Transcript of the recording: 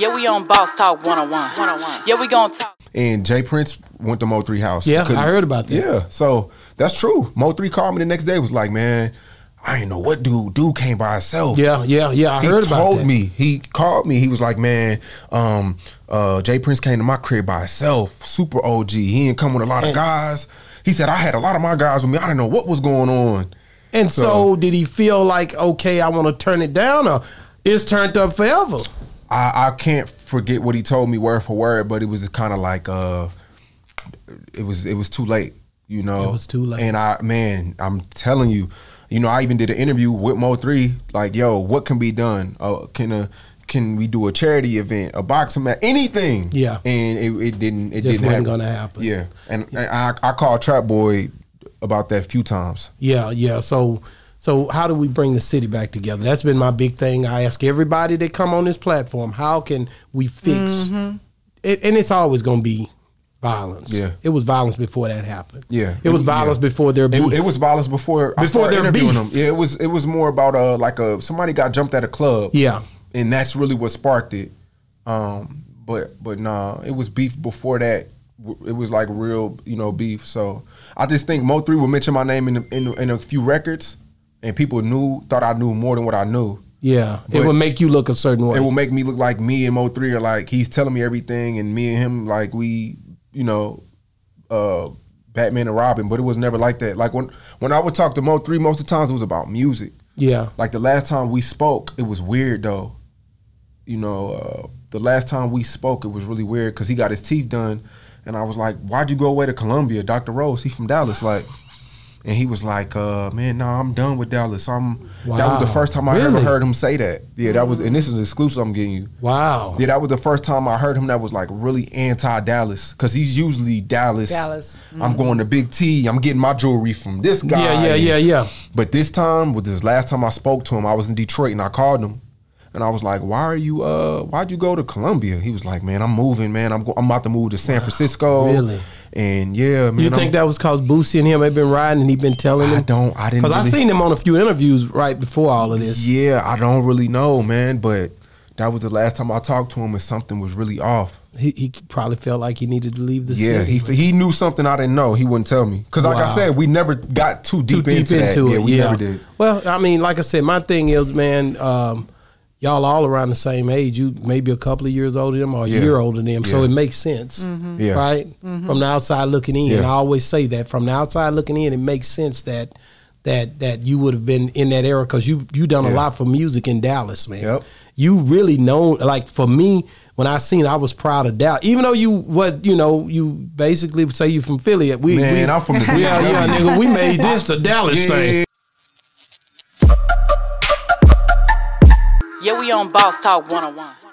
Yeah, we on Boss Talk 101. Yeah, we gonna talk. And Jay Prince went to Mo Three House. Yeah, I heard about that. Yeah, so that's true. Mo Three called me the next day. Was like, man. I didn't know what dude. Dude came by himself. Yeah, yeah, yeah. I he heard about that. He told me. He called me. He was like, "Man, um, uh, Jay Prince came to my crib by himself. Super OG. He didn't come with a lot of guys." He said, "I had a lot of my guys with me. I didn't know what was going on." And so, so did he feel like, "Okay, I want to turn it down," or it's turned up forever? I, I can't forget what he told me word for word, but it was kind of like uh, it was it was too late, you know. It was too late. And I man, I'm telling you, you know, I even did an interview with Mo Three, like, yo, what can be done? Uh, can a can we do a charity event, a boxing match, anything? Yeah. And it, it didn't it Just didn't happen. gonna happen. Yeah. And, yeah. and I I called Trap Boy about that a few times. Yeah, yeah. So so how do we bring the city back together? That's been my big thing. I ask everybody that come on this platform, how can we fix mm-hmm. it? And it's always going to be violence. Yeah, it was violence before that happened. Yeah, it was violence yeah. before their beef. It, it, was violence before before their beef. Them. Yeah, it was it was more about a uh, like a uh, somebody got jumped at a club. Yeah, and that's really what sparked it. Um, but but nah, it was beef before that. It was like real, you know, beef. So I just think Mo three will mention my name in in, in a few records and people knew thought I knew more than what I knew. Yeah, but it would make you look a certain way. It would make me look like me and Mo three are like he's telling me everything, and me and him like we, you know, uh, Batman and Robin. But it was never like that. Like when when I would talk to Mo three, most of the times it was about music. Yeah, like the last time we spoke, it was weird though. You know, uh, the last time we spoke, it was really weird because he got his teeth done, and I was like, "Why'd you go away to Columbia, Doctor Rose? He from Dallas, like." and he was like, uh, "Man, no, nah, I'm done with Dallas." I'm. Wow. That was the first time I really? ever heard him say that. Yeah, that was, and this is exclusive. I'm getting you. Wow. Yeah, that was the first time I heard him. That was like really anti-Dallas because he's usually Dallas. Dallas. Mm-hmm. I'm going to Big T. I'm getting my jewelry from this guy. Yeah, yeah, yeah, yeah. But this time, with this last time I spoke to him, I was in Detroit and I called him. And I was like, "Why are you? Uh, why'd you go to Columbia?" He was like, "Man, I'm moving. Man, I'm go- I'm about to move to San wow. Francisco." Really? And yeah, man, you think I'm, that was cause Boosie and him had been riding and he been telling him? I don't. I didn't. Because really, I seen him on a few interviews right before all of this. Yeah, I don't really know, man. But that was the last time I talked to him, and something was really off. He, he probably felt like he needed to leave the yeah, city. he he knew something I didn't know. He wouldn't tell me because, like wow. I said, we never got too deep, too into, it. Yeah, we yeah. never did. Well, I mean, like I said, my thing is, man. Um, y'all all around the same age. You maybe a couple of years older than them or yeah. a year older than them. Yeah. So it makes sense, mm-hmm. yeah. right? Mm-hmm. From the outside looking in, I always say that from the outside looking in, it makes sense that that that you would have been in that era because you you done a lot for music in Dallas, man. Yep. You really know, like for me, when I seen, I was proud of Dallas. Even though you what you know, you basically say you from Philly. We, man, we, I'm from the yeah, yeah, nigga. We made this the Dallas thing. Yeah, we on Boss Talk 101.